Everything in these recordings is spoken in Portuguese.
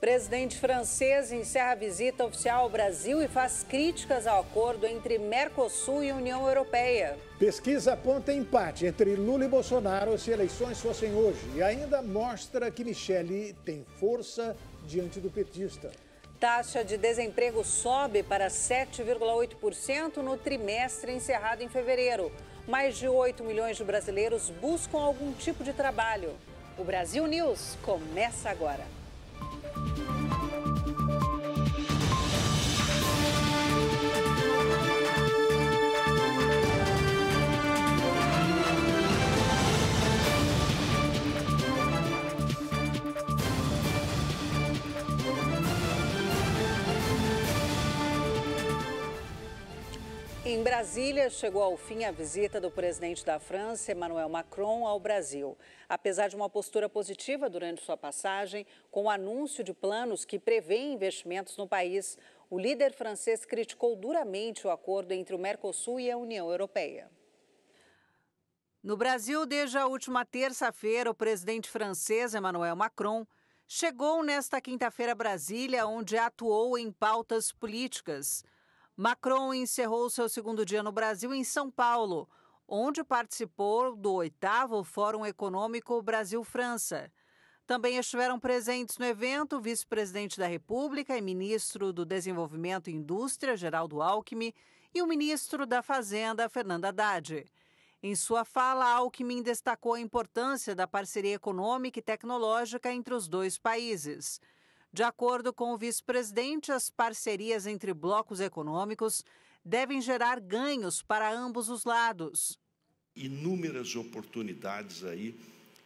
Presidente francês encerra a visita oficial ao Brasil e faz críticas ao acordo entre Mercosul e União Europeia. Pesquisa aponta empate entre Lula e Bolsonaro se eleições fossem hoje e ainda mostra que Michele tem força diante do petista. Taxa de desemprego sobe para 7,8% no trimestre encerrado em fevereiro. Mais de 8 milhões de brasileiros buscam algum tipo de trabalho. O Brasil News começa agora. Em Brasília, chegou ao fim a visita do presidente da França, Emmanuel Macron, ao Brasil. Apesar de uma postura positiva durante sua passagem, com o anúncio de planos que prevê investimentos no país, o líder francês criticou duramente o acordo entre o Mercosul e a União Europeia. No Brasil, desde a última terça-feira, o presidente francês Emmanuel Macron chegou nesta quinta-feira a Brasília, onde atuou em pautas políticas. Macron encerrou seu segundo dia no Brasil em São Paulo, onde participou do oitavo Fórum Econômico Brasil-França. Também estiveram presentes no evento o vice-presidente da República e ministro do Desenvolvimento e Indústria, Geraldo Alckmin, e o ministro da Fazenda, Fernando Haddad. Em sua fala, Alckmin destacou a importância da parceria econômica e tecnológica entre os dois países. De acordo com o vice-presidente, as parcerias entre blocos econômicos devem gerar ganhos para ambos os lados. Inúmeras oportunidades aí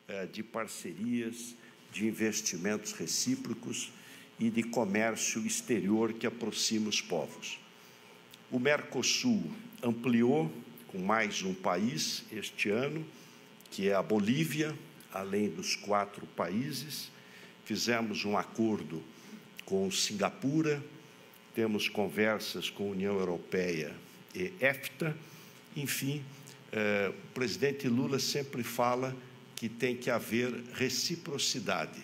eh, de parcerias, de investimentos recíprocos e de comércio exterior que aproxima os povos. O Mercosul ampliou com mais um país este ano, que é a Bolívia, além dos quatro países fizemos um acordo com Singapura, temos conversas com a União Europeia e EFTA. Enfim, eh, o presidente Lula sempre fala que tem que haver reciprocidade.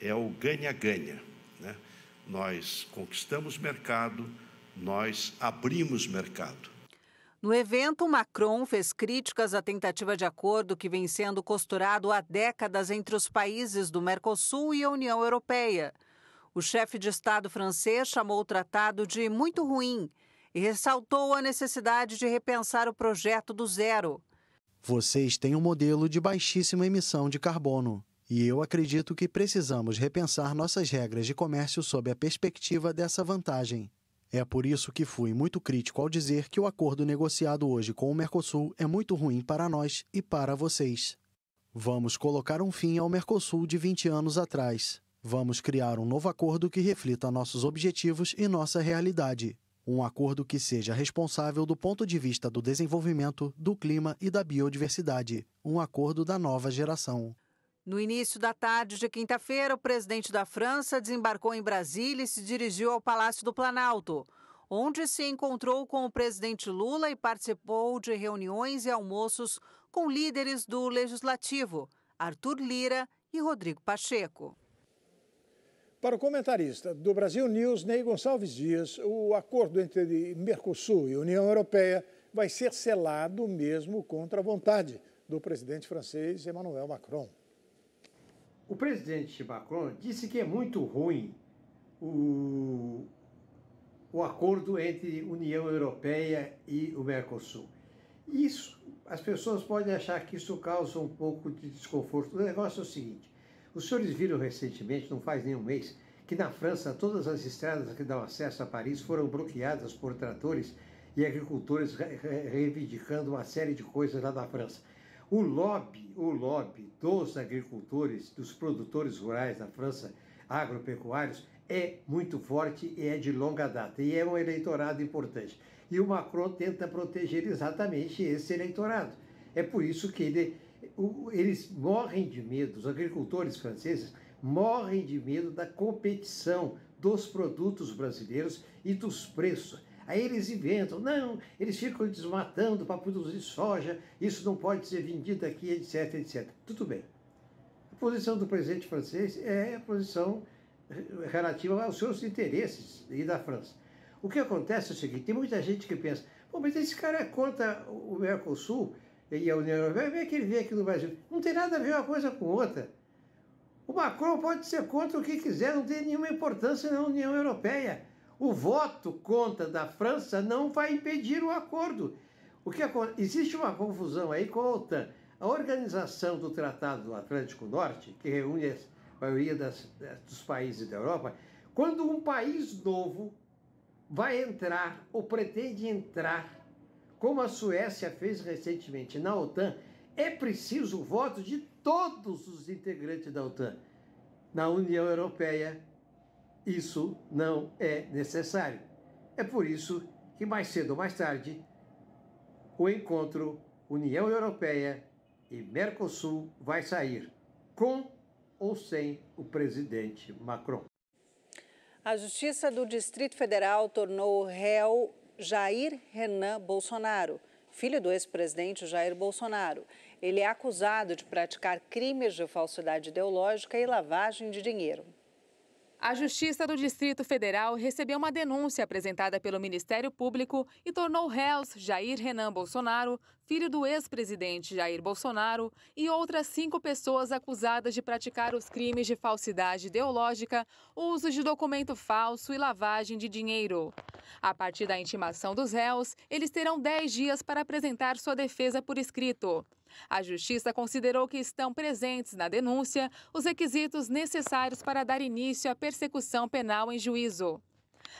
É o ganha-ganha. Né? Nós conquistamos mercado, nós abrimos mercado. No evento, Macron fez críticas à tentativa de acordo que vem sendo costurado há décadas entre os países do Mercosul e a União Europeia. O chefe de Estado francês chamou o tratado de muito ruim e ressaltou a necessidade de repensar o projeto do zero. Vocês têm um modelo de baixíssima emissão de carbono. E eu acredito que precisamos repensar nossas regras de comércio sob a perspectiva dessa vantagem. É por isso que fui muito crítico ao dizer que o acordo negociado hoje com o Mercosul é muito ruim para nós e para vocês. Vamos colocar um fim ao Mercosul de 20 anos atrás. Vamos criar um novo acordo que reflita nossos objetivos e nossa realidade. Um acordo que seja responsável do ponto de vista do desenvolvimento, do clima e da biodiversidade. Um acordo da nova geração. No início da tarde de quinta-feira, o presidente da França desembarcou em Brasília e se dirigiu ao Palácio do Planalto, onde se encontrou com o presidente Lula e participou de reuniões e almoços com líderes do Legislativo, Arthur Lira e Rodrigo Pacheco. Para o comentarista do Brasil News, Ney Gonçalves Dias, o acordo entre Mercosul e União Europeia vai ser selado mesmo contra a vontade do presidente francês Emmanuel Macron. O presidente Macron disse que é muito ruim o, o acordo entre União Europeia e o Mercosul. Isso, as pessoas podem achar que isso causa um pouco de desconforto. O negócio é o seguinte: os senhores viram recentemente, não faz nenhum mês, que na França todas as estradas que dão acesso a Paris foram bloqueadas por tratores e agricultores reivindicando uma série de coisas lá da França. O lobby, o lobby dos agricultores, dos produtores rurais da França, agropecuários, é muito forte e é de longa data, e é um eleitorado importante. E o Macron tenta proteger exatamente esse eleitorado. É por isso que ele, eles morrem de medo, os agricultores franceses morrem de medo da competição dos produtos brasileiros e dos preços. Aí eles inventam, não, eles ficam desmatando para produzir soja, isso não pode ser vendido aqui, etc, etc. Tudo bem. A posição do presidente francês é a posição relativa aos seus interesses e da França. O que acontece é o seguinte, tem muita gente que pensa, Pô, mas esse cara é contra o Mercosul e a União Europeia, como é que ele vem aqui no Brasil? Não tem nada a ver uma coisa com outra. O Macron pode ser contra o que quiser, não tem nenhuma importância na União Europeia. O voto contra da França não vai impedir o acordo. O que existe uma confusão aí com a OTAN. A organização do Tratado do Atlântico Norte, que reúne a maioria das, dos países da Europa, quando um país novo vai entrar ou pretende entrar, como a Suécia fez recentemente na OTAN, é preciso o voto de todos os integrantes da OTAN. Na União Europeia, isso não é necessário. É por isso que mais cedo ou mais tarde o encontro União Europeia e Mercosul vai sair com ou sem o presidente Macron. A Justiça do Distrito Federal tornou réu Jair Renan Bolsonaro, filho do ex-presidente Jair Bolsonaro. Ele é acusado de praticar crimes de falsidade ideológica e lavagem de dinheiro. A Justiça do Distrito Federal recebeu uma denúncia apresentada pelo Ministério Público e tornou réus Jair Renan Bolsonaro, filho do ex-presidente Jair Bolsonaro, e outras cinco pessoas acusadas de praticar os crimes de falsidade ideológica, uso de documento falso e lavagem de dinheiro. A partir da intimação dos réus, eles terão 10 dias para apresentar sua defesa por escrito. A Justiça considerou que estão presentes na denúncia os requisitos necessários para dar início à persecução penal em juízo.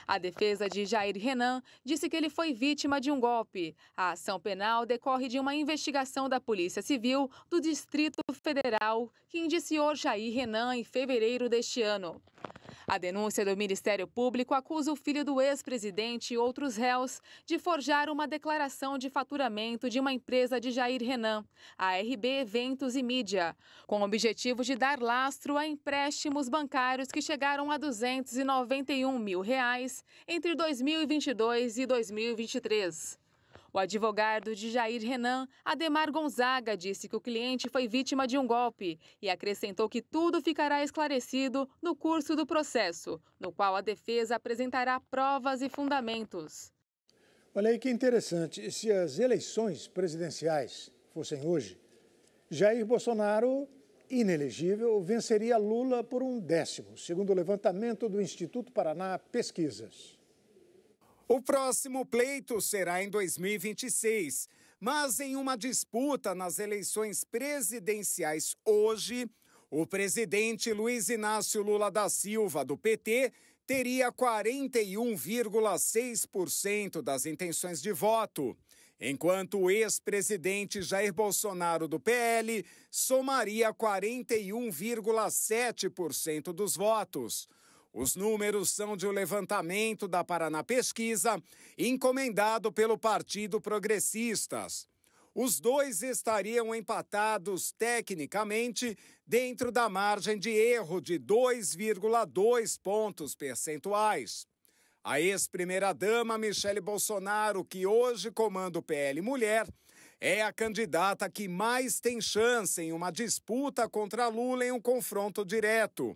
A defesa de Jair Renan disse que ele foi vítima de um golpe. A ação penal decorre de uma investigação da Polícia Civil do Distrito Federal, que indiciou Jair Renan em fevereiro deste ano. A denúncia do Ministério Público acusa o filho do ex-presidente e outros réus de forjar uma declaração de faturamento de uma empresa de Jair Renan, a RB Eventos e Mídia, com o objetivo de dar lastro a empréstimos bancários que chegaram a 291 mil reais entre 2022 e 2023. O advogado de Jair Renan, Ademar Gonzaga, disse que o cliente foi vítima de um golpe e acrescentou que tudo ficará esclarecido no curso do processo, no qual a defesa apresentará provas e fundamentos. Olha aí que interessante. Se as eleições presidenciais fossem hoje, Jair Bolsonaro, inelegível, venceria Lula por um décimo, segundo o levantamento do Instituto Paraná Pesquisas. O próximo pleito será em 2026, mas em uma disputa nas eleições presidenciais hoje, o presidente Luiz Inácio Lula da Silva, do PT, teria 41,6% das intenções de voto, enquanto o ex-presidente Jair Bolsonaro, do PL, somaria 41,7% dos votos. Os números são de um levantamento da Paraná Pesquisa, encomendado pelo Partido Progressistas. Os dois estariam empatados tecnicamente dentro da margem de erro de 2,2 pontos percentuais. A ex-primeira-dama Michele Bolsonaro, que hoje comanda o PL Mulher, é a candidata que mais tem chance em uma disputa contra Lula em um confronto direto.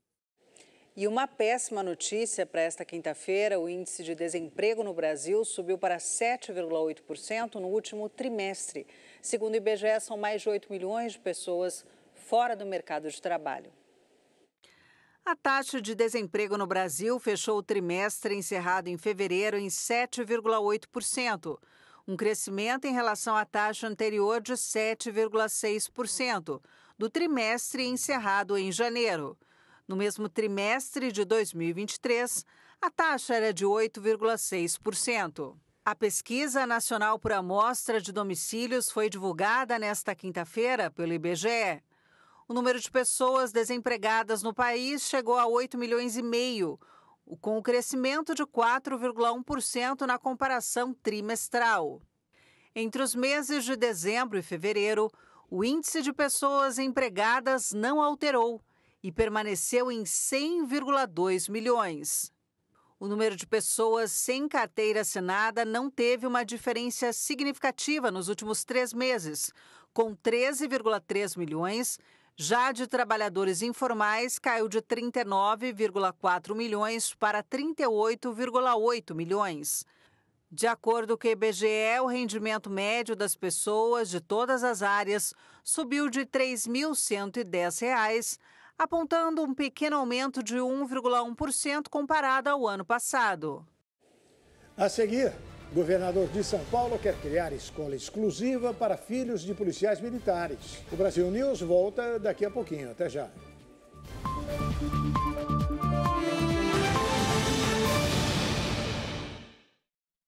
E uma péssima notícia para esta quinta-feira: o índice de desemprego no Brasil subiu para 7,8% no último trimestre. Segundo o IBGE, são mais de 8 milhões de pessoas fora do mercado de trabalho. A taxa de desemprego no Brasil fechou o trimestre encerrado em fevereiro em 7,8%, um crescimento em relação à taxa anterior de 7,6% do trimestre encerrado em janeiro. No mesmo trimestre de 2023, a taxa era de 8,6%. A Pesquisa Nacional por Amostra de Domicílios foi divulgada nesta quinta-feira pelo IBGE. O número de pessoas desempregadas no país chegou a 8 milhões e meio, com o crescimento de 4,1% na comparação trimestral. Entre os meses de dezembro e fevereiro, o índice de pessoas empregadas não alterou, e permaneceu em 100,2 milhões. O número de pessoas sem carteira assinada não teve uma diferença significativa nos últimos três meses, com 13,3 milhões. Já de trabalhadores informais, caiu de 39,4 milhões para 38,8 milhões. De acordo com o IBGE, o rendimento médio das pessoas de todas as áreas subiu de R$ 3.110 apontando um pequeno aumento de 1,1% comparado ao ano passado. A seguir, governador de São Paulo quer criar escola exclusiva para filhos de policiais militares. O Brasil News volta daqui a pouquinho. Até já.